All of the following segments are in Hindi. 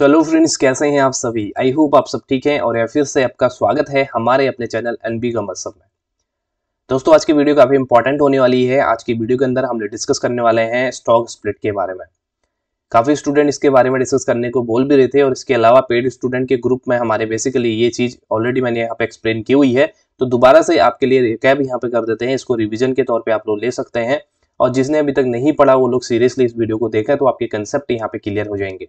हेलो फ्रेंड्स कैसे हैं आप सभी आई होप आप सब ठीक हैं और फिर से आपका स्वागत है हमारे अपने चैनल एन बी गमसब में दोस्तों आज की वीडियो काफ़ी इंपॉर्टेंट होने वाली है आज की वीडियो के अंदर हम डिस्कस करने वाले हैं स्टॉक स्प्लिट के बारे में काफ़ी स्टूडेंट इसके बारे में डिस्कस करने को बोल भी रहे थे और इसके अलावा पेड स्टूडेंट के ग्रुप में हमारे बेसिकली ये चीज़ ऑलरेडी मैंने यहाँ पे एक्सप्लेन की हुई है तो दोबारा से आपके लिए कैब यहाँ पे कर देते हैं इसको रिविजन के तौर पर आप लोग ले सकते हैं और जिसने अभी तक नहीं पढ़ा वो लोग सीरियसली इस वीडियो को देखा तो आपके कंसेप्ट यहाँ पे क्लियर हो जाएंगे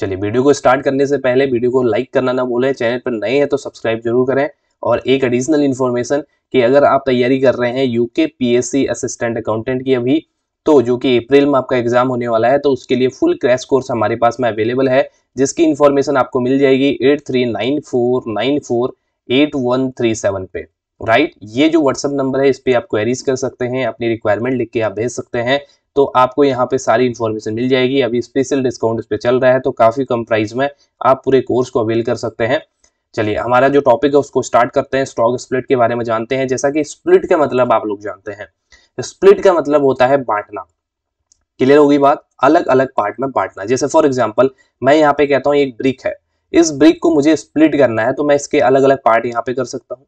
चलिए वीडियो को स्टार्ट करने से पहले वीडियो को लाइक करना ना भूलें चैनल पर नए हैं तो सब्सक्राइब जरूर करें और एक एडिशनल इन्फॉर्मेशन कि अगर आप तैयारी कर रहे हैं यूके पीएससी असिस्टेंट अकाउंटेंट की अभी तो जो कि अप्रैल में आपका एग्जाम होने वाला है तो उसके लिए फुल क्रैश कोर्स हमारे पास में अवेलेबल है जिसकी इन्फॉर्मेशन आपको मिल जाएगी eight three nine four nine four eight one three seven पे राइट ये जो व्हाट्सअप नंबर है इस पर आप क्वेरीज कर सकते हैं अपनी रिक्वायरमेंट लिख के आप भेज सकते हैं तो आपको यहाँ पे सारी इन्फॉर्मेशन मिल जाएगी अभी स्पेशल डिस्काउंट इस पर चल रहा है तो काफ़ी कम प्राइस में आप पूरे कोर्स को अवेल कर सकते हैं चलिए हमारा जो टॉपिक है उसको स्टार्ट करते हैं स्टॉक स्प्लिट के बारे में जानते हैं जैसा कि स्प्लिट का मतलब आप लोग जानते हैं स्प्लिट का मतलब होता है बांटना क्लियर होगी बात अलग अलग पार्ट में बांटना जैसे फॉर एग्जाम्पल मैं यहाँ पे कहता हूँ एक ब्रिक है इस ब्रिक को मुझे स्प्लिट करना है तो मैं इसके अलग अलग पार्ट यहाँ पे कर सकता हूँ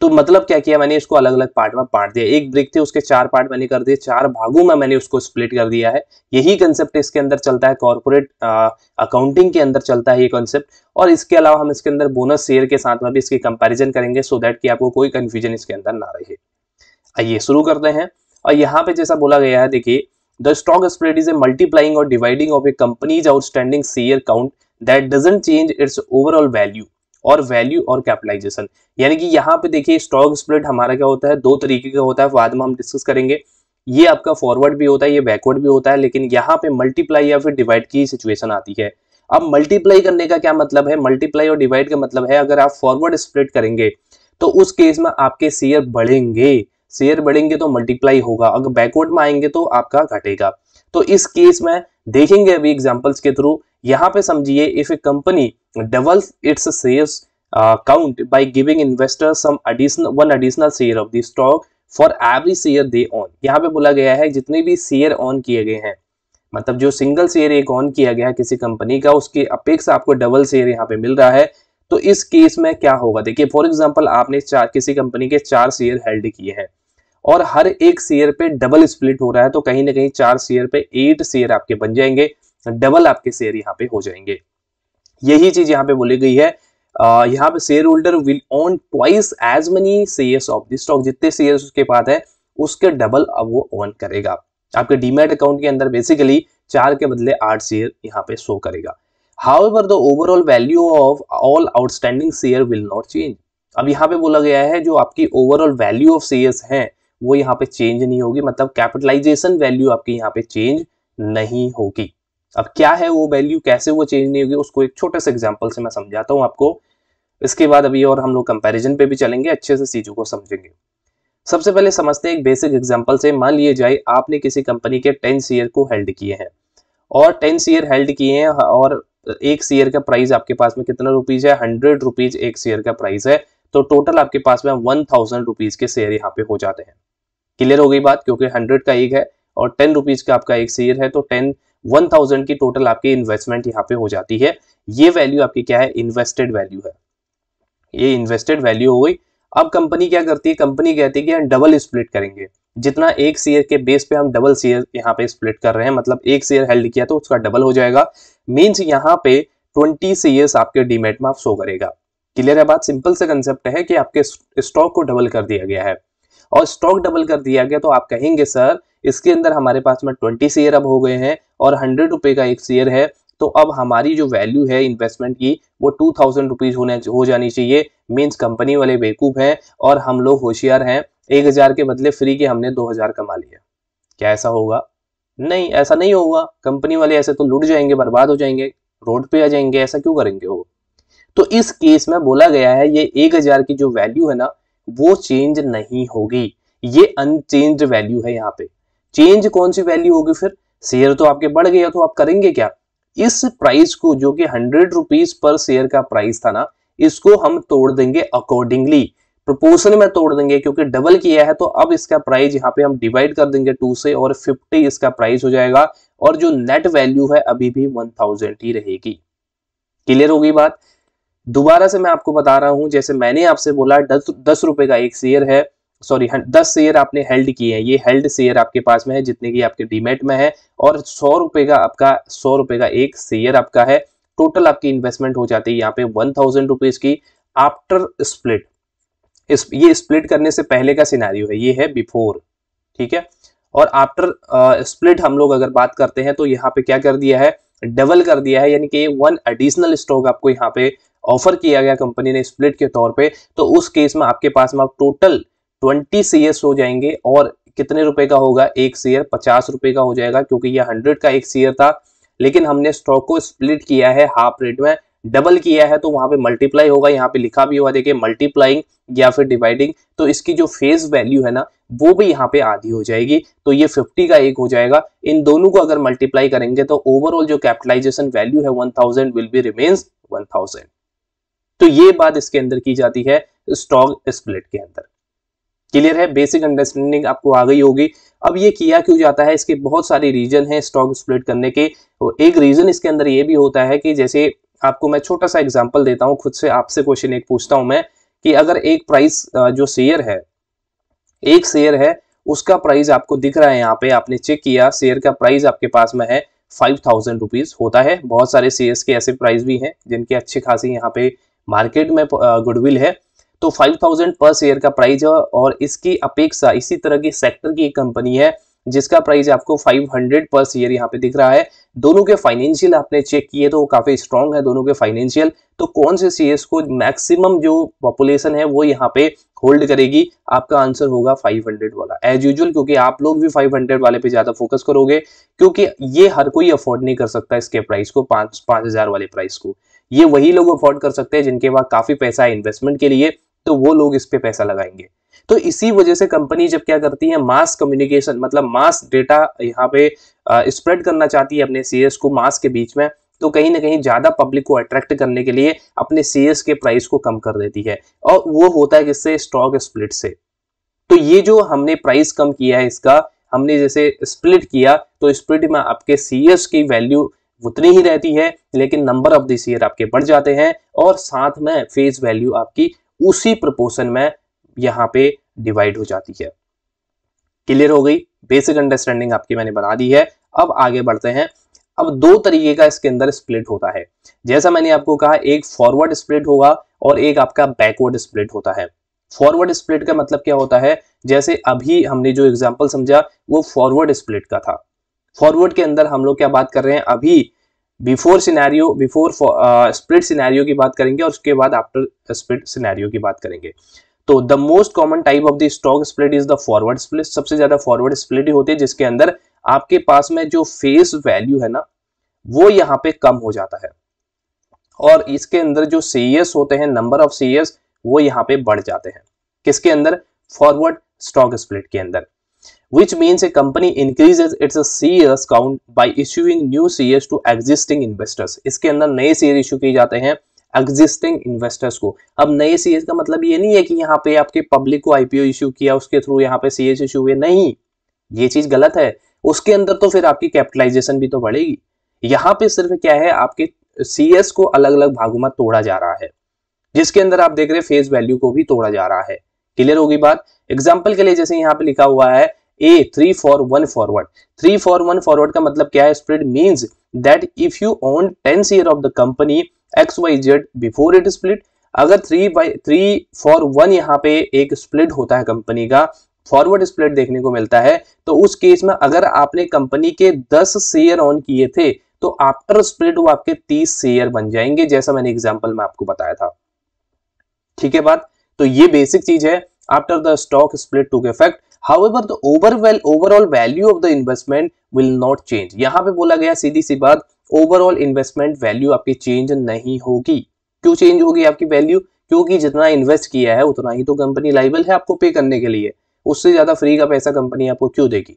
तो मतलब क्या किया मैंने इसको अलग अलग पार्ट में पार्ट दिया एक ब्रिक थे उसके चार पार्ट मैंने कर दिए चार भागों में मैंने उसको स्प्लिट कर दिया है यही कंसेप्ट इसके अंदर चलता है कॉर्पोरेट अकाउंटिंग के अंदर चलता है ये कॉन्सेप्ट और इसके अलावा हम इसके अंदर बोनस शेयर के साथ में भी इसकी कंपेरिजन करेंगे सो दैट की आपको कोई कंफ्यूजन इसके अंदर ना रहे आइए शुरू करते हैं और यहाँ पे जैसा बोला गया है देखिए the stock spread is a multiplying और dividing of a company's outstanding share count that doesn't change its overall value और वैल्यू और कैपिटलाइजेशन यानी कि यहाँ पे देखिए स्टॉक स्प्लिट हमारा क्या होता है दो तरीके का होता है बाद में हम डिस्कस करेंगे ये आपका फॉरवर्ड भी होता है ये बैकवर्ड भी होता है लेकिन यहाँ पे मल्टीप्लाई या फिर डिवाइड की सिचुएशन आती है अब मल्टीप्लाई करने का क्या मतलब है मल्टीप्लाई और डिवाइड का मतलब है अगर आप फॉरवर्ड स्प्लिट करेंगे तो उस केस में आपके शेयर बढ़ेंगे शेयर बढ़ेंगे तो मल्टीप्लाई होगा अगर बैकवर्ड में आएंगे तो आपका घटेगा तो इस केस में देखेंगे अभी एग्जाम्पल्स के थ्रू यहाँ पे समझिए if a company double its share uh, count by giving investors some additional one additional share of the stock for every share they own यहाँ पे बोला गया है जितने भी शेयर ऑन किए गए हैं मतलब जो सिंगल शेयर एक ऑन किया गया है किसी कंपनी का उसके अपेक्षा आपको डबल शेयर यहाँ पे मिल रहा है तो इस केस में क्या होगा देखिए फॉर एग्जाम्पल आपने चार किसी कंपनी के चार शेयर हेल्ड किए हैं और हर एक शेयर पे डबल स्प्लिट हो रहा है तो कहीं ना कहीं चार शेयर पे एट शेयर आपके बन जाएंगे डबल आपके शेयर यहाँ पे हो जाएंगे यही चीज यहाँ पे बोली गई है Uh, यहाँ पे share holder will own twice as many shares of the stock जितने शेयर उसके पास है उसके डबल अब वो ओन करेगा आपके डीमेट अकाउंट के अंदर बेसिकली चार के बदले आठ शेयर यहाँ पे शो करेगा however the overall value of all outstanding share will not change अब यहाँ पे बोला गया है जो आपकी ओवरऑल वैल्यू ऑफ शेयर है वो यहाँ पे चेंज नहीं होगी मतलब कैपिटलाइजेशन वैल्यू आपकी यहाँ पे चेंज नहीं होगी अब क्या है वो वैल्यू कैसे वो चेंज नहीं होगी उसको एक छोटे से एग्जाम्पल से मैं समझाता हूँ आपको इसके बाद अभी और हम लोग कंपेरिजन पे भी चलेंगे अच्छे से चीज़ों को समझेंगे सबसे पहले समझते हैं एक बेसिक एग्जाम्पल से मान लिए जाए आपने किसी कंपनी के टेन सीयर को हेल्ड किए हैं और टेन सीयर हेल्ड किए हैं और एक शेयर का प्राइस आपके पास में कितना रुपीज है हंड्रेड रुपीज एक शेयर का प्राइस है तो टोटल आपके पास में वन थाउजेंड रुपीज के शेयर यहाँ पे हो जाते हैं क्लियर हो गई बात क्योंकि हंड्रेड का एक है और टेन रुपीज का आपका एक शेयर है तो टेन वन थाउजेंड की टोटल आपकी इन्वेस्टमेंट यहाँ पे हो जाती है ये वैल्यू आपकी क्या है इन्वेस्टेड वैल्यू है ये इन्वेस्टेड वैल्यू हो गई अब कंपनी क्या करती है कंपनी कहती है कि हम डबल स्प्लिट करेंगे जितना एक शेयर के बेस पे हम डबल शेयर यहाँ पे स्प्लिट कर रहे हैं मतलब एक शेयर हेल्ड किया तो उसका डबल हो जाएगा मीन्स यहाँ पे ट्वेंटी शेयर आपके डीमेट में शो करेगा क्लियर है बात सिंपल से कंसेप्ट है कि आपके स्टॉक को डबल कर दिया गया है और स्टॉक डबल कर दिया गया तो आप कहेंगे सर इसके अंदर हमारे पास में ट्वेंटी शेयर अब हो गए हैं और हंड्रेड रुपये का एक शेयर है तो अब हमारी जो वैल्यू है इन्वेस्टमेंट की वो टू थाउजेंड रुपीज़ होने हो जानी चाहिए मीन्स कंपनी वाले बेकूफ़ हैं और हम लोग होशियार हैं एक हज़ार के बदले फ्री के हमने दो हज़ार कमा लिया क्या ऐसा होगा नहीं ऐसा नहीं होगा कंपनी वाले ऐसे तो लुट जाएंगे बर्बाद हो जाएंगे रोड पे आ जाएंगे ऐसा क्यों करेंगे वो तो इस केस में बोला गया है ये एक हज़ार की जो वैल्यू है ना वो चेंज नहीं होगी ये अनचेंज वैल्यू है यहाँ पे चेंज कौन सी वैल्यू होगी फिर शेयर तो आपके बढ़ गया तो आप करेंगे क्या इस प्राइस को जो कि हंड्रेड रुपीज पर शेयर का प्राइस था ना इसको हम तोड़ देंगे अकॉर्डिंगली प्रोपोर्शन में तोड़ देंगे क्योंकि डबल किया है तो अब इसका प्राइस यहाँ पे हम डिवाइड कर देंगे टू से और फिफ्टी इसका प्राइस हो जाएगा और जो नेट वैल्यू है अभी भी वन थाउजेंड ही रहेगी क्लियर होगी बात दोबारा से मैं आपको बता रहा हूं जैसे मैंने आपसे बोला दस, दस रुपए का एक शेयर है सॉरी दस शेयर आपने हेल्ड किए हैं ये हेल्ड शेयर आपके पास में है जितने की आपके डीमेट में है और सौ रुपए का आपका सौ रुपए का एक शेयर आपका है टोटल आपकी इन्वेस्टमेंट हो जाती है यहाँ पे वन थाउजेंड रुपीज की आफ्टर स्प्लिट ये स्प्लिट करने से पहले का सिनारियो है ये है बिफोर ठीक है और आफ्टर स्प्लिट हम लोग अगर बात करते हैं तो यहाँ पे क्या कर दिया है डबल कर दिया है यानी कि वन एडिशनल स्टॉक आपको यहाँ पे ऑफर किया गया कंपनी ने स्प्लिट के तौर पे तो उस केस में आपके पास में आप टोटल ट्वेंटी शेयर्स हो जाएंगे और कितने रुपए का होगा एक शेयर पचास रुपए का हो जाएगा क्योंकि यह हंड्रेड का एक शेयर था लेकिन हमने स्टॉक को स्प्लिट किया है हाफ रेट में डबल किया है तो वहां पे मल्टीप्लाई होगा यहाँ पे लिखा भी हुआ देखिए मल्टीप्लाइंग या फिर डिवाइडिंग तो इसकी जो फेस वैल्यू है ना वो भी यहाँ पे आधी हो जाएगी तो ये 50 का एक हो जाएगा इन दोनों को अगर मल्टीप्लाई करेंगे तो ओवरऑल जो कैपिटलाइजेशन वैल्यू है 1000 विल बी रिमेन्स 1000 तो ये बात इसके अंदर की जाती है स्टॉक स्प्लिट के अंदर क्लियर है बेसिक अंडरस्टैंडिंग आपको आ गई होगी अब ये किया क्यों जाता है इसके बहुत सारे रीजन है स्टॉक स्प्लिट करने के एक रीजन इसके अंदर ये भी होता है कि जैसे आपको मैं छोटा सा एग्जाम्पल देता हूँ खुद से आपसे क्वेश्चन एक पूछता हूँ मैं कि अगर एक प्राइस जो शेयर है एक शेयर है उसका प्राइस आपको दिख रहा है यहाँ पे आपने चेक किया शेयर का प्राइस आपके पास में है फाइव थाउजेंड रुपीज होता है बहुत सारे शेयर्स के ऐसे प्राइस भी हैं जिनके अच्छे खासी यहाँ पे मार्केट में गुडविल है तो 5000 पर शेयर का प्राइस है और इसकी अपेक्षा इसी तरह की सेक्टर की एक कंपनी है जिसका प्राइस आपको 500 पर शेयर यहाँ पे दिख रहा है दोनों के फाइनेंशियल आपने चेक किए तो काफी स्ट्रॉन्ग है दोनों के फाइनेंशियल तो कौन से शेयर को मैक्सिमम जो पॉपुलेशन है वो यहाँ पे होल्ड करेगी आपका आंसर होगा 500 वाला एज यूजल क्योंकि आप लोग भी 500 वाले पे ज्यादा फोकस करोगे क्योंकि ये हर कोई अफोर्ड नहीं कर सकता इसके प्राइस को पांच पांच वाले प्राइस को ये वही लोग अफोर्ड कर सकते हैं जिनके पास काफी पैसा है इन्वेस्टमेंट के लिए तो वो लोग इस पर पैसा लगाएंगे तो इसी वजह से कंपनी जब क्या करती है मास कम्युनिकेशन मतलब मास डेटा यहाँ पे स्प्रेड करना चाहती है अपने सी को मास के बीच में तो कहीं ना कहीं ज़्यादा पब्लिक को अट्रैक्ट करने के लिए अपने सीएस के प्राइस को कम कर देती है और वो होता है किससे स्टॉक स्प्लिट से तो ये जो हमने प्राइस कम किया है इसका हमने जैसे स्प्लिट किया तो स्प्लिट में आपके सीएस की वैल्यू उतनी ही रहती है लेकिन नंबर ऑफ द शेयर आपके बढ़ जाते हैं और साथ में फेस वैल्यू आपकी उसी प्रपोर्शन में यहाँ पे डिवाइड हो जाती है क्लियर हो गई बेसिक अंडरस्टैंडिंग आपकी मैंने बना दी है अब आगे बढ़ते हैं अब दो तरीके का इसके अंदर स्प्लिट होता है जैसा मैंने आपको कहा एक फॉरवर्ड स्प्लिट होगा और एक आपका बैकवर्ड स्प्लिट होता है फॉरवर्ड स्प्लिट का मतलब क्या होता है जैसे अभी हमने जो एग्जाम्पल समझा वो फॉरवर्ड स्प्लिट का था फॉरवर्ड के अंदर हम लोग क्या बात कर रहे हैं अभी before scenario before split scenario की बात करेंगे और उसके बाद आफ्टर स्प्लिट सिनेरियो की बात करेंगे तो the most common type of the stock split is the forward split सबसे ज्यादा फॉरवर्ड स्प्लिट ही होती है जिसके अंदर आपके पास में जो फेस वैल्यू है ना वो यहाँ पे कम हो जाता है और इसके अंदर जो सीएस होते हैं नंबर ऑफ सीएस वो यहाँ पे बढ़ जाते हैं किसके अंदर फॉरवर्ड स्टॉक स्प्लिट के अंदर which means a company increases its shares count e by issuing new shares to existing investors इसके अंदर नए शेयर इशू e किए जाते हैं एग्जिस्टिंग इन्वेस्टर्स को अब नए शेयर e का मतलब ये नहीं है कि यहाँ पे आपके पब्लिक को आईपीओ इशू किया उसके थ्रू यहाँ पे सीएस इश्यू हुए नहीं ये चीज गलत है उसके अंदर तो फिर आपकी कैपिटलाइजेशन भी तो बढ़ेगी यहाँ पे सिर्फ क्या है आपके सीएस को अलग अलग भागों में तोड़ा जा रहा है जिसके अंदर आप देख रहे फेस वैल्यू को भी तोड़ा जा रहा है क्लियर होगी बात एग्जाम्पल के लिए जैसे यहाँ पे लिखा हुआ है a three for one forward three for one forward का मतलब क्या है spread means that if you own ten share of the company X Y Z before it split अगर three by three for one यहाँ पे एक स्प्लिट होता है कंपनी का फॉरवर्ड स्प्लिट देखने को मिलता है तो उस केस में अगर आपने कंपनी के दस शेयर ऑन किए थे तो आफ्टर स्प्लिट वो आपके तीस शेयर बन जाएंगे जैसा मैंने एग्जाम्पल में आपको बताया था ठीक है बात तो ये बेसिक चीज है after the stock split to के effect however the overall overall value of the investment will not change यहाँ पे बोला गया सीधी सी बात overall investment value आपकी change नहीं होगी क्यों change होगी आपकी value क्योंकि जितना इन्वेस्ट किया है उतना ही तो कंपनी लाइबल है आपको पे करने के लिए उससे ज्यादा फ्री का पैसा कंपनी आपको क्यों देगी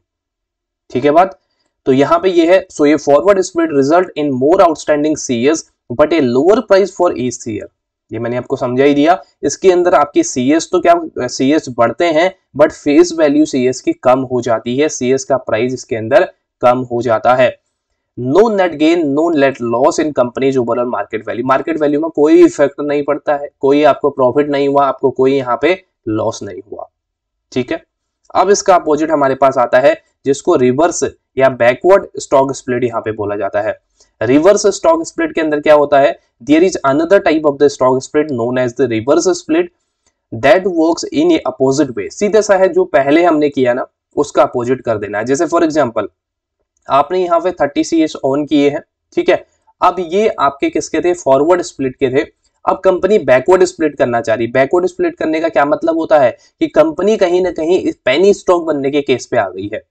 ठीक है बात तो यहाँ पे ये है सो so ये forward split result in more outstanding सीएस but a lower price for each share ये मैंने आपको समझा ही दिया इसके अंदर आपके सी तो क्या सी बढ़ते हैं बट फेस वैल्यू सी की कम हो जाती है सी का प्राइस इसके अंदर कम हो जाता है no net gain no net loss in company's overall market value market value में कोई इफेक्ट नहीं पड़ता है कोई आपको प्रॉफिट नहीं हुआ आपको कोई यहाँ पे लॉस नहीं हुआ ठीक है अब इसका अपोजिट हमारे पास आता है जिसको रिवर्स या बैकवर्ड स्टॉक स्प्लिट यहाँ पे बोला जाता है रिवर्स स्टॉक स्प्लिट के अंदर क्या होता है there is another type of the stock split known as the reverse split that works in a opposite way सीधा सा है जो पहले हमने किया ना उसका अपोजिट कर देना है जैसे फॉर एग्जाम्पल आपने यहाँ पे थर्टी सी एस ऑन किए हैं ठीक है अब ये आपके किसके थे फॉरवर्ड स्प्लिट के थे अब कंपनी बैकवर्ड स्प्लिट करना चाह रही बैकवर्ड स्प्लिट करने का क्या मतलब होता है कि कंपनी कहीं ना कहीं पेनी स्टॉक बनने के केस पे आ गई है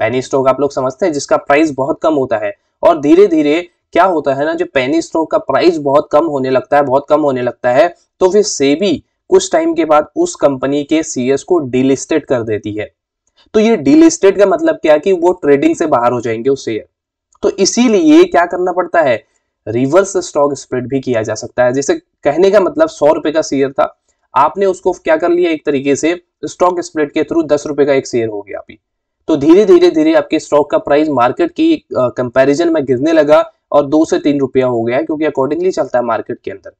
पेनी स्टॉक आप लोग समझते हैं जिसका प्राइस बहुत कम होता है और धीरे धीरे क्या होता है ना जो पेनी स्टॉक का प्राइस बहुत कम होने लगता है बहुत कम होने लगता है तो फिर सेबी कुछ टाइम के बाद उस कंपनी के सीएस को डिलिस्टेड कर देती है तो ये डिलिस्टेड का मतलब क्या कि वो ट्रेडिंग से बाहर हो जाएंगे उस शेयर तो इसीलिए क्या करना पड़ता है रिवर्स स्टॉक स्प्रेड भी किया जा सकता है जैसे कहने का मतलब सौ रुपए का शेयर था आपने उसको क्या कर लिया एक तरीके से स्टॉक स्प्रेड के थ्रू दस रुपए का एक शेयर हो गया अभी तो धीरे धीरे धीरे आपके स्टॉक का प्राइस मार्केट की कंपैरिजन में गिरने लगा और दो से तीन रुपया हो गया क्योंकि अकॉर्डिंगली चलता है मार्केट के अंदर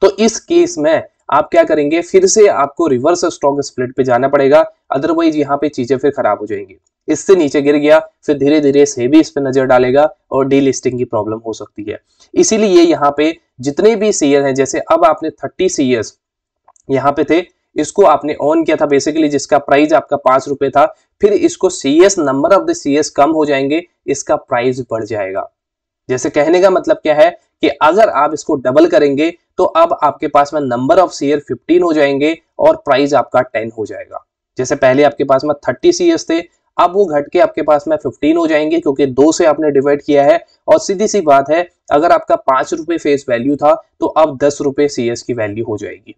तो इस केस में आप क्या करेंगे फिर से आपको रिवर्स स्टॉक स्प्लिट पे जाना पड़ेगा अदरवाइज यहाँ पे चीजें फिर खराब हो जाएंगी इससे नीचे गिर गया फिर धीरे धीरे से भी इस पर नजर डालेगा और डीलिस्टिंग की प्रॉब्लम हो सकती है इसीलिए यहाँ पे जितने भी सीयर हैं जैसे अब आपने थर्टी सीयर्स यहाँ पे थे इसको आपने ऑन किया था बेसिकली जिसका प्राइस आपका पांच रुपए था फिर इसको C S number of the C S कम हो जाएंगे इसका प्राइस बढ़ जाएगा जैसे कहने का मतलब क्या है कि अगर आप इसको डबल करेंगे तो अब आपके पास में नंबर ऑफ सीयर 15 हो जाएंगे और प्राइस आपका 10 हो जाएगा जैसे पहले आपके पास में 30 सीयर्स थे अब वो घट के आपके पास में 15 हो जाएंगे क्योंकि दो से आपने डिवाइड किया है और सीधी सी बात है अगर आपका पांच रुपए फेस वैल्यू था तो अब दस रुपए सीएस की वैल्यू हो जाएगी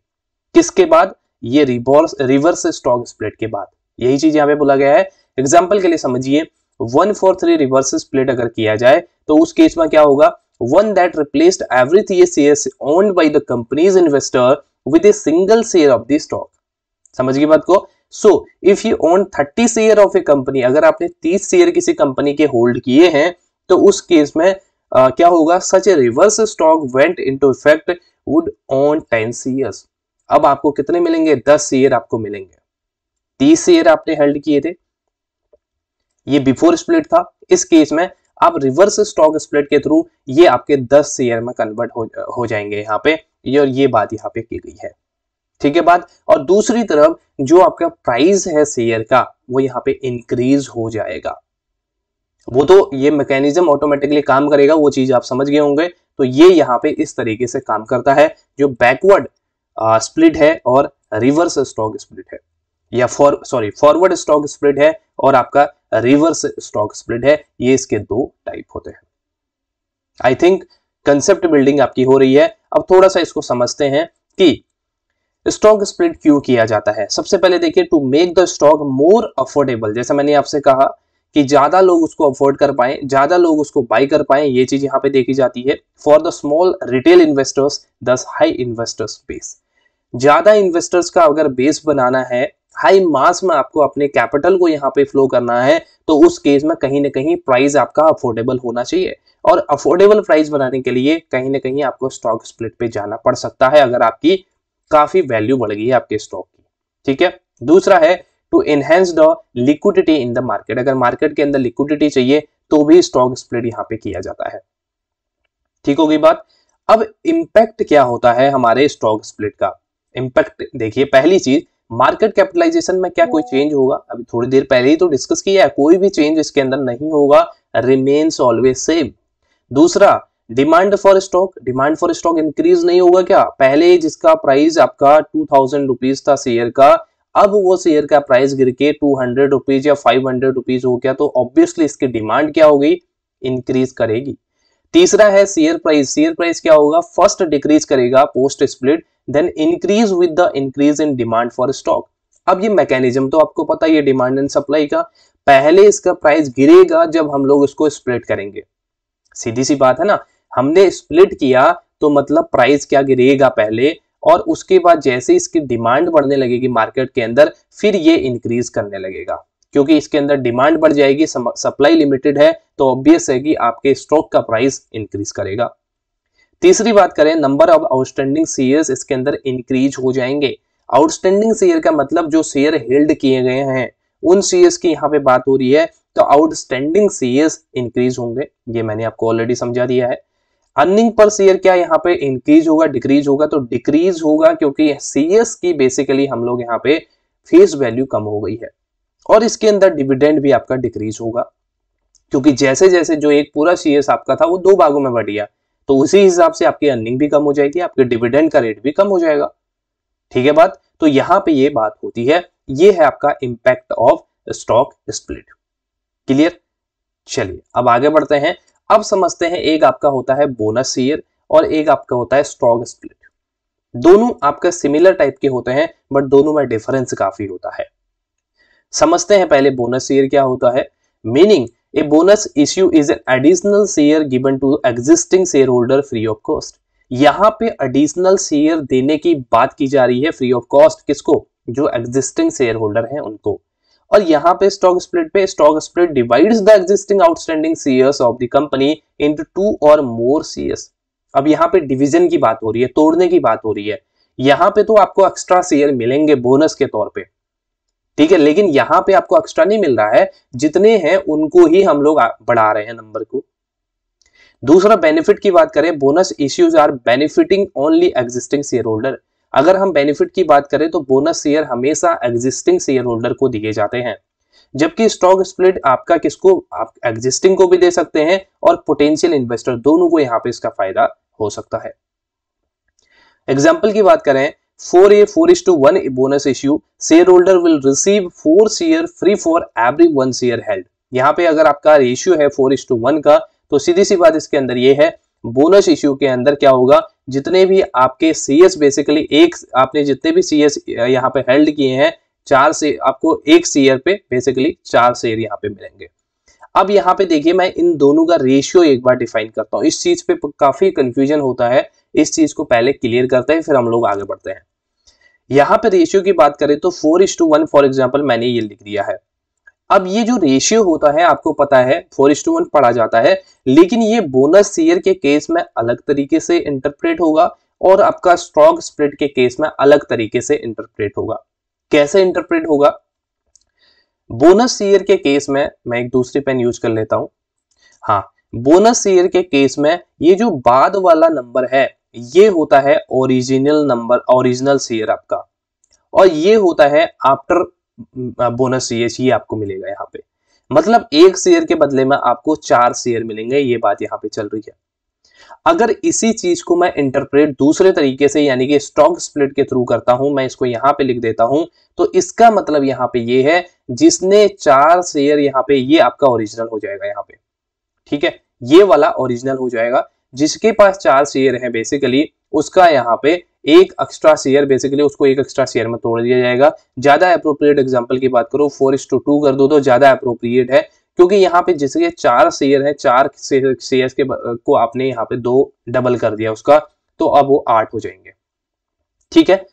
किसके बाद ये रिवर्स रिवर्स स्टॉक स्प्लिट के बाद यही चीज यहाँ पे बोला गया है एग्जाम्पल के लिए समझिए one four three reverse split अगर किया जाए तो उस केस में क्या होगा one that replaced every three share own by the company's investor with a single share of the stock समझ गई बात को so if you own thirty share of a company अगर आपने तीस शेयर किसी कंपनी के होल्ड किए हैं तो उस केस में आ, क्या होगा such a reverse stock went into effect would own ten shares अब आपको कितने मिलेंगे दस शेयर आपको मिलेंगे तीस शेयर आपने हेल्ड किए थे ये बिफोर स्प्लिट था इस केस में आप रिवर्स स्टॉक स्प्लिट के थ्रू ये आपके दस शेयर में कन्वर्ट हो, हो जाएंगे यहाँ पे ये और ये बात यहाँ पे की गई है ठीक है बात और दूसरी तरफ जो आपका प्राइस है शेयर का वो यहाँ पे इंक्रीज हो जाएगा वो तो ये मैकेनिज्म ऑटोमेटिकली काम करेगा वो चीज आप समझ गए होंगे तो ये यहाँ पे इस तरीके से काम करता है जो बैकवर्ड स्प्लिट है और रिवर्स स्टॉक स्प्लिट है या for sorry forward stock split है और आपका रिवर्स स्टॉक स्प्लिट है ये इसके दो टाइप होते हैं आई थिंक कंसेप्ट बिल्डिंग आपकी हो रही है अब थोड़ा सा इसको समझते हैं कि स्टॉक स्प्लिट क्यों किया जाता है सबसे पहले देखिए to make the stock more affordable जैसे मैंने आपसे कहा कि ज्यादा लोग उसको अफोर्ड कर पाए ज्यादा लोग उसको बाई कर पाए ये चीज यहाँ पे देखी जाती है for the small retail investors दस हाई इन्वेस्टर्स बेस ज़्यादा इन्वेस्टर्स का अगर बेस बनाना है हाई मास में आपको अपने कैपिटल को यहाँ पे फ्लो करना है तो उस केस में कहीं ना कहीं प्राइस आपका अफोर्डेबल होना चाहिए और अफोर्डेबल प्राइस बनाने के लिए कहीं ना कहीं आपको स्टॉक स्प्लिट पे जाना पड़ सकता है अगर आपकी काफ़ी वैल्यू बढ़ गई है आपके स्टॉक की ठीक है दूसरा है to enhance the liquidity in the market अगर मार्केट के अंदर लिक्विडिटी चाहिए तो भी स्टॉक स्प्लिट यहाँ पे किया जाता है ठीक होगी बात अब इम्पैक्ट क्या होता है हमारे स्टॉक स्प्लिट का इम्पैक्ट देखिए पहली चीज मार्केट कैपिटलाइजेशन में क्या कोई चेंज हम्म। होगा अभी थोड़ी देर पहले ही तो डिस्कस किया है कोई भी चेंज इसके अंदर नहीं होगा रिमेन्स ऑलवेज सेम दूसरा demand for stock demand for stock increase नहीं होगा क्या पहले जिसका प्राइस आपका टू थाउजेंड रुपीज था शेयर का अब वो शेयर का प्राइस गिर के टू हंड्रेड रुपीज या फाइव हंड्रेड रुपीज हो गया तो ऑब्वियसली इसकी डिमांड क्या होगी इंक्रीज करेगी तीसरा है शेयर प्राइस शेयर प्राइस क्या होगा फर्स्ट डिक्रीज करेगा post split then increase with the increase in demand for stock अब ये मैकेनिज्म तो आपको पता है डिमांड एंड सप्लाई का पहले इसका प्राइस गिरेगा जब हम लोग इसको स्प्लिट करेंगे सीधी सी बात है ना हमने स्प्लिट किया तो मतलब प्राइस क्या गिरेगा पहले और उसके बाद जैसे इसकी डिमांड बढ़ने लगेगी मार्केट के अंदर फिर ये इंक्रीज करने लगेगा क्योंकि इसके अंदर डिमांड बढ़ जाएगी सप्लाई लिमिटेड है तो ऑब्वियस है कि आपके स्टॉक का प्राइस इंक्रीज करेगा तीसरी बात करें नंबर ऑफ आउटस्टैंडिंग शेयर इसके अंदर इंक्रीज हो जाएंगे आउटस्टैंडिंग शेयर का मतलब जो शेयर हेल्ड किए गए हैं उन सीयर्स की यहाँ पे बात हो रही है तो आउटस्टैंडिंग सीयर्स इंक्रीज होंगे ये मैंने आपको ऑलरेडी समझा दिया है अर्निंग पर शेयर क्या यहाँ पे इंक्रीज होगा डिक्रीज होगा तो डिक्रीज होगा क्योंकि सीएस की बेसिकली हम लोग यहाँ पे फेस वैल्यू कम हो गई है और इसके अंदर डिविडेंड भी आपका डिक्रीज होगा क्योंकि जैसे जैसे जो एक पूरा सीएस आपका था वो दो भागों में बढ़ गया तो उसी हिसाब से आपकी अर्निंग भी कम हो जाएगी आपके डिविडेंड का रेट भी कम हो जाएगा ठीक है बात तो यहां पे ये बात होती है ये है आपका impact of stock split clear चलिए अब आगे बढ़ते हैं अब समझते हैं एक आपका होता है बोनस ईयर और एक आपका होता है स्टॉक स्प्लिट दोनों आपका सिमिलर टाइप के होते हैं बट दोनों में डिफरेंस काफी होता है समझते हैं पहले बोनस शेयर क्या होता है meaning a bonus issue is an additional share given to existing share holder free of cost यहाँ पे एडिशनल शेयर देने की बात की जा रही है फ्री ऑफ कॉस्ट किसको जो एग्जिस्टिंग शेयर होल्डर है उनको और यहाँ पे स्टॉक स्प्लिट पे stock split divides the existing outstanding shares of the company into two or more shares अब यहाँ पे डिवीजन की बात हो रही है तोड़ने की बात हो रही है यहाँ पे तो आपको एक्स्ट्रा शेयर मिलेंगे बोनस के तौर पर ठीक है लेकिन यहाँ पे आपको एक्स्ट्रा नहीं मिल रहा है जितने हैं उनको ही हम लोग बढ़ा रहे हैं नंबर को दूसरा बेनिफिट की बात करें bonus issues are benefiting only existing share holder अगर हम बेनिफिट की बात करें तो बोनस शेयर हमेशा एग्जिस्टिंग शेयर होल्डर को दिए जाते हैं जबकि स्टॉक स्प्लिट आपका किसको आप एग्जिस्टिंग को भी दे सकते हैं और पोटेंशियल इन्वेस्टर दोनों को यहाँ पे इसका फायदा हो सकता है एग्जाम्पल की बात करें four is to one bonus issue share holder will receive four share free for every one share held यहाँ पे अगर आपका रेशियो है फोर इज टू वन का तो सीधी सी बात इसके अंदर ये है बोनस इश्यू के अंदर क्या होगा जितने भी आपके सीएस बेसिकली एक आपने जितने भी सीएस यहाँ पे हेल्ड किए हैं चार से आपको एक शेयर पे बेसिकली चार शेयर यहाँ पे मिलेंगे अब यहाँ पे देखिए मैं इन दोनों का रेशियो एक बार डिफाइन करता हूँ इस चीज पे काफी कंफ्यूजन होता है इस चीज को पहले क्लियर करते हैं फिर हम लोग आगे बढ़ते हैं यहाँ पे रेशियो की बात करें तो four is to one for example मैंने ये लिख दिया है अब ये जो रेशियो होता है आपको पता है फोर इज टू वन पढ़ा जाता है लेकिन ये बोनस शेयर के केस में अलग तरीके से इंटरप्रेट होगा और आपका स्ट्रॉक स्प्रेड के केस में अलग तरीके से इंटरप्रेट होगा कैसे इंटरप्रेट होगा बोनस शेयर के केस में मैं एक दूसरी पेन यूज कर लेता हूं हाँ बोनस शेयर के केस में ये जो बाद वाला नंबर है ये होता है ओरिजिनल नंबर ओरिजिनल शेयर आपका और ये होता है आफ्टर बोनस ये आपको मिलेगा यहाँ पे मतलब एक शेयर के बदले में आपको चार शेयर मिलेंगे ये बात यहाँ पे चल रही है अगर इसी चीज को मैं इंटरप्रेट दूसरे तरीके से यानी कि स्टॉक स्प्लिट के थ्रू करता हूं मैं इसको यहां पे लिख देता हूं तो इसका मतलब यहां पे ये है जिसने चार शेयर यहां पे ये आपका ओरिजिनल हो जाएगा यहां पे ठीक है ये वाला ओरिजिनल हो जाएगा जिसके पास चार शेयर है बेसिकली उसका यहाँ पे एक एक्स्ट्रा शेयर बेसिकली उसको एक एक्स्ट्रा शेयर में तोड़ दिया जाएगा ज्यादा अप्रोप्रिएट एग्जाम्पल की बात करो फोर इस टू टू कर दो तो ज्यादा अप्रोप्रिएट है क्योंकि यहाँ पे जिसके चार शेयर है चार शेयर के को आपने यहाँ पे दो डबल कर दिया उसका तो अब वो आठ हो जाएंगे ठीक है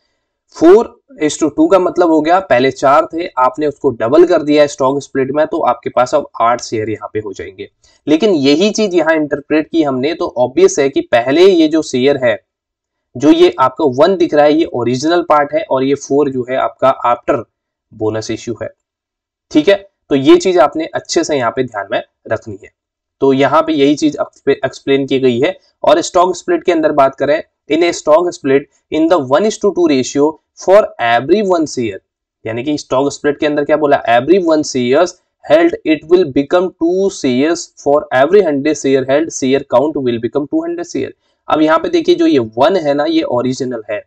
फोर इस टू टू का मतलब हो गया पहले चार थे आपने उसको डबल कर दिया स्टॉक स्प्लिट में तो आपके पास अब आठ शेयर यहाँ पे हो जाएंगे लेकिन यही चीज यहाँ इंटरप्रेट की हमने तो ऑब्वियस है कि पहले ये जो शेयर है जो ये आपका वन दिख रहा है ये ओरिजिनल पार्ट है और ये फोर जो है आपका आफ्टर बोनस इश्यू है ठीक है तो ये चीज आपने अच्छे से यहाँ पे ध्यान में रखनी है तो यहाँ पे यही चीज एक्सप्लेन की गई है और स्टॉक स्प्लिट के अंदर बात करें in a stock split in the one is to two ratio for every one share यानी कि स्टॉक स्प्लिट के अंदर क्या बोला every one held it will become two shares for every hundred share held share count will become two hundred share अब यहाँ पे देखिए जो ये वन है ना ये ओरिजिनल है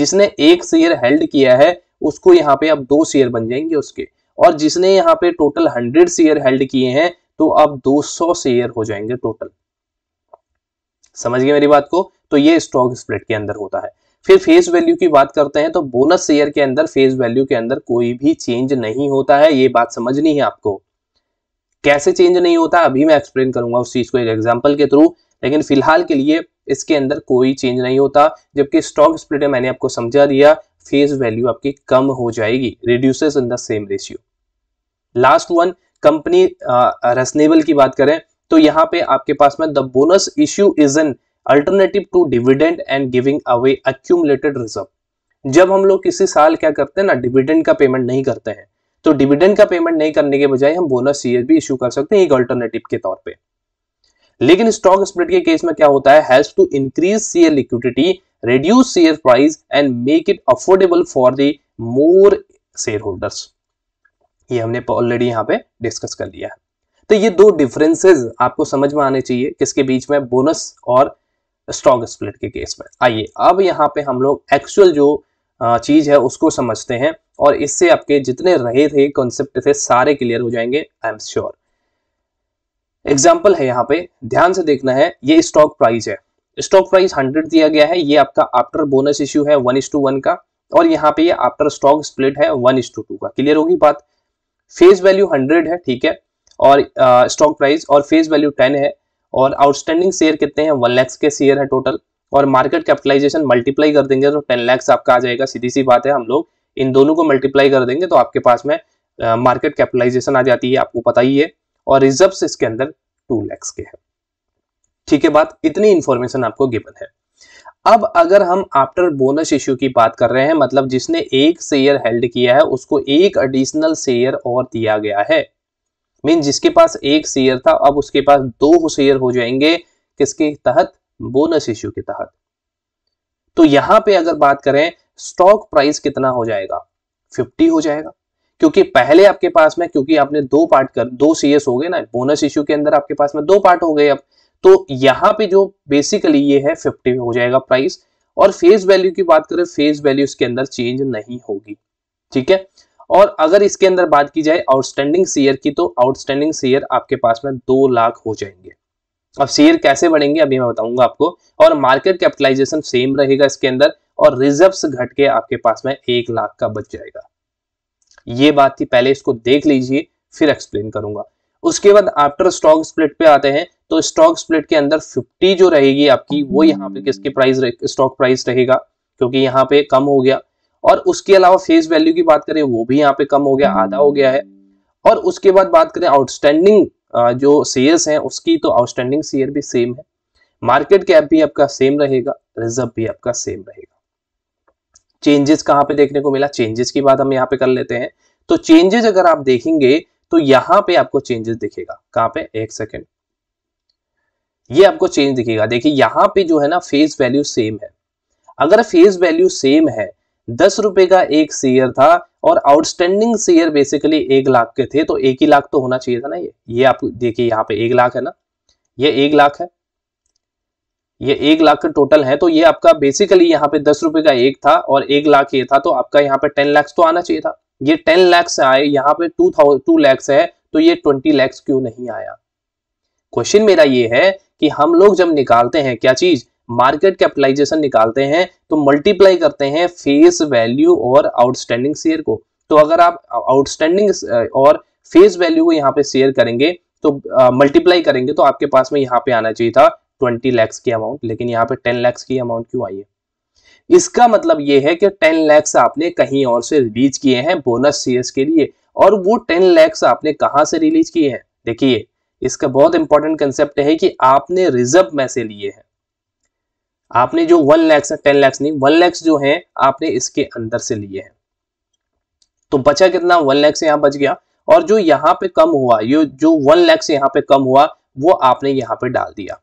जिसने एक सीयर हेल्ड किया है उसको यहाँ पे अब दो सीयर बन जाएंगे उसके और जिसने यहाँ पे टोटल हंड्रेड सीयर हेल्ड किए हैं तो अब दो सौ सीयर हो जाएंगे टोटल समझ गए मेरी बात को तो ये स्टॉक स्प्लिट के अंदर होता है फिर फेस वैल्यू की बात करते हैं तो बोनस शेयर के अंदर फेस वैल्यू के अंदर कोई भी चेंज नहीं होता है ये बात समझनी है आपको कैसे चेंज नहीं होता अभी मैं एक्सप्लेन करूंगा उस चीज को एक एग्जाम्पल के थ्रू लेकिन फिलहाल के लिए इसके अंदर कोई चेंज नहीं होता जबकि स्टॉक स्प्लिट मैंने आपको समझा दिया फेस वैल्यू आपकी कम हो जाएगी reduces in the same ratio last one company reasonable की बात करें तो यहाँ पे आपके पास में the bonus issue is an alternative to dividend and giving away accumulated reserve जब हम लोग किसी साल क्या करते हैं ना डिविडेंड का पेमेंट नहीं करते हैं तो डिविडेंड का पेमेंट नहीं करने के बजाय हम बोनस सीएस भी इश्यू कर सकते हैं एक अल्टरनेटिव के तौर पे लेकिन स्टॉक स्प्लिट के केस में क्या होता है has to increase share liquidity reduce share price and make it affordable for for more share holders ये हमने ऑलरेडी यहां पे डिस्कस कर लिया है तो ये दो डिफरेंसेस आपको समझ में आने चाहिए किसके बीच में बोनस और स्ट्रॉन्ग स्प्लिट के केस में आइए अब यहाँ पे हम लोग एक्चुअल जो चीज़ है उसको समझते हैं और इससे आपके जितने रहे थे कॉन्सेप्ट थे सारे क्लियर हो जाएंगे आई एम श्योर एग्जाम्पल है यहाँ पे ध्यान से देखना है ये स्टॉक प्राइस है स्टॉक प्राइस हंड्रेड दिया गया है ये आपका आफ्टर बोनस इश्यू है वन इस टू वन का और यहाँ पे ये आफ्टर स्टॉक स्प्लिट है वन इस टू टू का क्लियर होगी बात फेस वैल्यू हंड्रेड है ठीक है और स्टॉक uh, प्राइस और फेस वैल्यू टेन है और आउटस्टैंडिंग शेयर कितने हैं वन लैक्स के शेयर है टोटल और मार्केट कैपिटलाइजेशन मल्टीप्लाई कर देंगे तो टेन लैक्स आपका आ जाएगा सीधी सी बात है हम लोग इन दोनों को मल्टीप्लाई कर देंगे तो आपके पास में मार्केट कैपिटलाइजेशन आ जाती है आपको पता ही है और रिजर्व इसके अंदर टू लैक्स के है ठीक है बात इतनी इंफॉर्मेशन आपको गिवन है अब अगर हम आफ्टर बोनस इश्यू की बात कर रहे हैं मतलब जिसने एक शेयर हेल्ड किया है उसको एक एडिशनल शेयर और दिया गया है मीन जिसके पास एक शेयर था अब उसके पास दो शेयर हो जाएंगे किसके तहत बोनस इश्यू के तहत तो यहां पे अगर बात करें स्टॉक प्राइस कितना हो जाएगा 50 हो जाएगा क्योंकि पहले आपके पास में क्योंकि आपने दो पार्ट कर दो सीएस हो गए ना बोनस इश्यू के अंदर आपके पास में दो पार्ट हो गए अब तो यहां पे जो बेसिकली ये है फिफ्टी हो जाएगा प्राइस और फेस वैल्यू की बात करें फेस वैल्यू इसके अंदर चेंज नहीं होगी ठीक है और अगर इसके अंदर बात की जाए आउटस्टैंडिंग शेयर की तो आउटस्टैंडिंग शेयर आपके पास में दो लाख हो जाएंगे अब शेयर कैसे बढ़ेंगे अभी मैं बताऊंगा आपको और मार्केट कैपिटलाइजेशन सेम रहेगा इसके अंदर और रिजर्व घट के आपके पास में एक लाख का बच जाएगा ये बात थी पहले इसको देख लीजिए फिर एक्सप्लेन करूंगा उसके बाद आफ्टर स्टॉक स्प्लिट पे आते हैं तो स्टॉक स्प्लिट के अंदर 50 जो रहेगी आपकी वो यहाँ पे किसकी प्राइस स्टॉक प्राइस रहेगा क्योंकि यहाँ पे कम हो गया और उसके अलावा फेस वैल्यू की बात करें वो भी यहाँ पे कम हो गया आधा हो गया है और उसके बाद बात करें आउटस्टैंडिंग जो शेयर्स हैं उसकी तो आउटस्टैंडिंग शेयर भी सेम है मार्केट कैप भी आपका सेम रहेगा रिजर्व भी आपका सेम रहेगा चेंजेस कहाँ पे देखने को मिला चेंजेस की बात हम यहाँ पे कर लेते हैं तो चेंजेस अगर आप देखेंगे तो यहाँ पे आपको चेंजेस दिखेगा कहाँ पे एक सेकेंड ये आपको चेंज दिखेगा देखिए यहाँ पे जो है ना फेस वैल्यू सेम है अगर फेस वैल्यू सेम है दस रुपए का एक शेयर था और आउटस्टैंडिंग शेयर बेसिकली एक लाख के थे तो एक ही लाख तो होना चाहिए था ना ये ये आप देखिए यहाँ पे एक लाख है ना ये एक लाख है ये एक लाख का टोटल है तो ये आपका बेसिकली यहाँ पे दस रुपए का एक था और एक लाख ये था तो आपका यहाँ पे टेन लैक्स तो आना चाहिए था ये टेन लैक्स आए यहाँ पे टू थाउजेंड टू लैक्स है तो ये ट्वेंटी लैक्स क्यों नहीं आया क्वेश्चन मेरा ये है कि हम लोग जब निकालते हैं क्या चीज मार्केट कैपिटलाइजेशन निकालते हैं तो मल्टीप्लाई करते हैं फेस वैल्यू और आउटस्टैंडिंग शेयर को तो अगर आप आउटस्टैंडिंग और फेस वैल्यू को यहाँ पे शेयर करेंगे तो मल्टीप्लाई uh, करेंगे तो आपके पास में यहाँ पे आना चाहिए था ट्वेंटी लैक्स की अमाउंट लेकिन यहाँ पे टेन लैक्स की अमाउंट क्यों आई है इसका मतलब ये है कि टेन लैक्स आपने कहीं और से रिलीज किए हैं बोनस सीएस के लिए और वो टेन लैक्स आपने कहाँ से रिलीज किए हैं देखिए इसका बहुत इंपॉर्टेंट कंसेप्ट है कि आपने रिजर्व में से लिए हैं आपने जो वन लैक्स है टेन लैक्स नहीं वन लैक्स जो है आपने इसके अंदर से लिए हैं तो बचा कितना वन लैक्स यहां बच गया और जो यहाँ पे कम हुआ ये जो वन लैक्स यहां यहाँ पे कम हुआ वो आपने यहाँ पे डाल दिया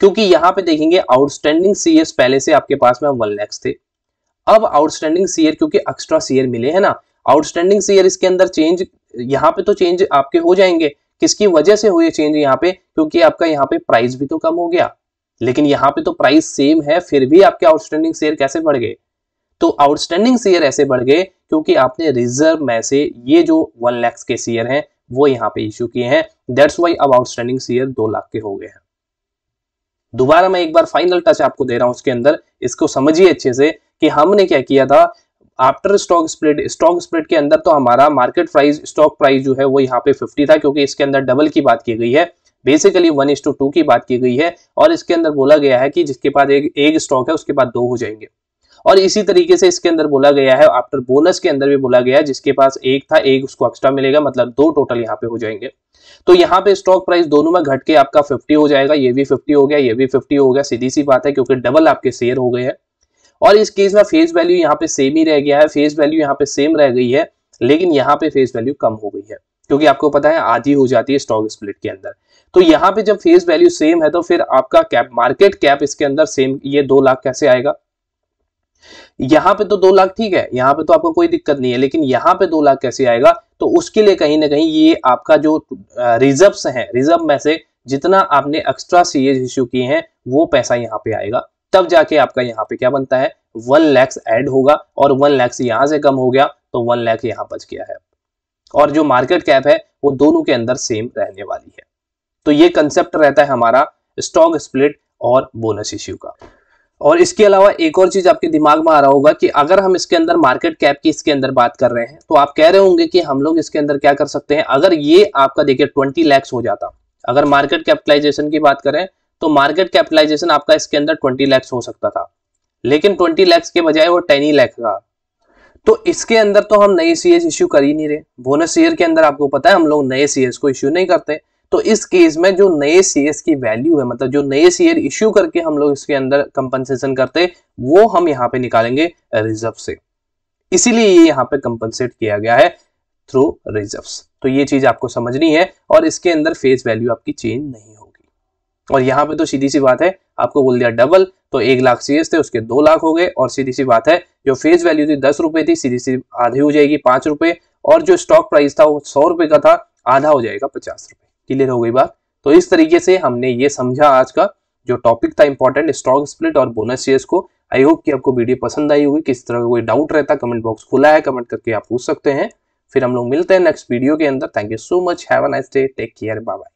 क्योंकि यहाँ पे देखेंगे आउटस्टैंडिंग सीयर्स पहले से आपके पास में वन लैक्स थे अब आउटस्टैंडिंग सीयर क्योंकि एक्स्ट्रा सीयर मिले है ना आउटस्टैंडिंग सीयर इसके अंदर चेंज यहाँ पे तो चेंज आपके हो जाएंगे किसकी वजह से हुए चेंज यहाँ पे क्योंकि आपका यहाँ पे प्राइस भी तो कम हो गया लेकिन यहाँ पे तो प्राइस सेम है फिर भी आपके आउटस्टैंडिंग शेयर कैसे बढ़ गए तो आउटस्टैंडिंग शेयर ऐसे बढ़ गए क्योंकि आपने रिजर्व में से ये जो वन लैक्स के शेयर हैं वो यहाँ पे इश्यू किए हैं दैट्स वाई अब आउटस्टैंडिंग शेयर दो लाख के हो गए हैं दोबारा मैं एक बार फाइनल टच आपको दे रहा हूं उसके अंदर इसको समझिए अच्छे से कि हमने क्या किया था after stock split stock split के अंदर तो हमारा मार्केट प्राइस स्टॉक प्राइस जो है वो यहाँ पे 50 था क्योंकि इसके अंदर डबल की बात की गई है basically one is to two की बात की गई है और इसके अंदर बोला गया है कि जिसके पास एक एक स्टॉक है उसके बाद दो हो जाएंगे और इसी तरीके से इसके अंदर बोला गया है आफ्टर बोनस के अंदर भी बोला गया है जिसके पास एक था एक उसको एक्स्ट्रा मिलेगा मतलब दो टोटल यहाँ पे हो जाएंगे तो यहाँ पे स्टॉक प्राइस दोनों में घट के आपका 50 हो जाएगा ये भी 50 हो गया ये भी 50 हो गया सीधी सी बात है क्योंकि डबल आपके शेयर हो गए हैं और इस केस में फेस वैल्यू यहाँ पे सेम ही रह गया है फेस वैल्यू यहाँ पे सेम रह गई है लेकिन यहाँ पे फेस वैल्यू कम हो गई है क्योंकि आपको पता है आधी हो जाती है स्टॉक स्प्लिट के अंदर तो यहाँ पे जब फेस वैल्यू सेम है तो फिर आपका कैप मार्केट कैप इसके अंदर सेम ये दो लाख कैसे आएगा यहाँ पे तो दो लाख ठीक है यहाँ पे तो आपको कोई दिक्कत नहीं है लेकिन यहां पे दो लाख कैसे आएगा तो उसके लिए कहीं ना कहीं ये आपका जो रिजर्व है रिजर्व में से जितना आपने एक्स्ट्रा सीएज इश्यू किए हैं वो पैसा यहाँ पे आएगा तब जाके आपका यहाँ पे क्या बनता है वन लैक्स एड होगा और वन लैक्स यहां से कम हो गया तो वन लैख यहां बच गया है और जो मार्केट कैप है वो दोनों के अंदर सेम रहने वाली है तो ये कंसेप्ट रहता है हमारा स्टॉक स्प्लिट और बोनस इश्यू का और इसके अलावा एक और चीज आपके दिमाग में आ रहा होगा कि अगर हम इसके अंदर मार्केट कैप की इसके अंदर बात कर रहे हैं तो आप कह रहे होंगे कि हम लोग इसके अंदर क्या कर सकते हैं अगर ये आपका देखिए ट्वेंटी लैक्स हो जाता अगर मार्केट कैपिटलाइजेशन की बात करें तो मार्केट कैपिटलाइजेशन आपका इसके अंदर ट्वेंटी लैक्स हो सकता था लेकिन ट्वेंटी लैक्स के बजाय वो टेन ही लैख का तो इसके अंदर तो हम नए सीएस इश्यू कर ही नहीं रहे बोनस ईयर के अंदर आपको पता है हम लोग नए सीएस को इश्यू नहीं करते तो इस केस में जो नए सीएस की वैल्यू है मतलब जो नए शेयर इश्यू करके हम लोग इसके अंदर कंपनसेशन करते वो हम यहाँ पे निकालेंगे रिजर्व से इसीलिए ये यहाँ पे कंपनसेट किया गया है थ्रू रिजर्व तो ये चीज आपको समझनी है और इसके अंदर फेस वैल्यू आपकी चेंज नहीं होगी और यहाँ पे तो सीधी सी बात है आपको बोल दिया डबल तो एक लाख सीएस थे उसके दो लाख हो गए और सीधी सी बात है जो फेस वैल्यू थी दस रुपए थी सीधी सी आधी हो जाएगी पांच रुपए और जो स्टॉक प्राइस था वो सौ रुपए का था आधा हो जाएगा पचास रुपए क्लियर हो गई बात तो इस तरीके से हमने ये समझा आज का जो टॉपिक था इंपॉर्टेंट स्टॉक स्प्लिट और बोनस शेयर्स को आई होप कि आपको वीडियो पसंद आई होगी किस तरह का कोई डाउट रहता कमेंट बॉक्स खुला है कमेंट करके आप पूछ सकते हैं फिर हम लोग मिलते हैं नेक्स्ट वीडियो के अंदर thank you so much have a nice day take care bye bye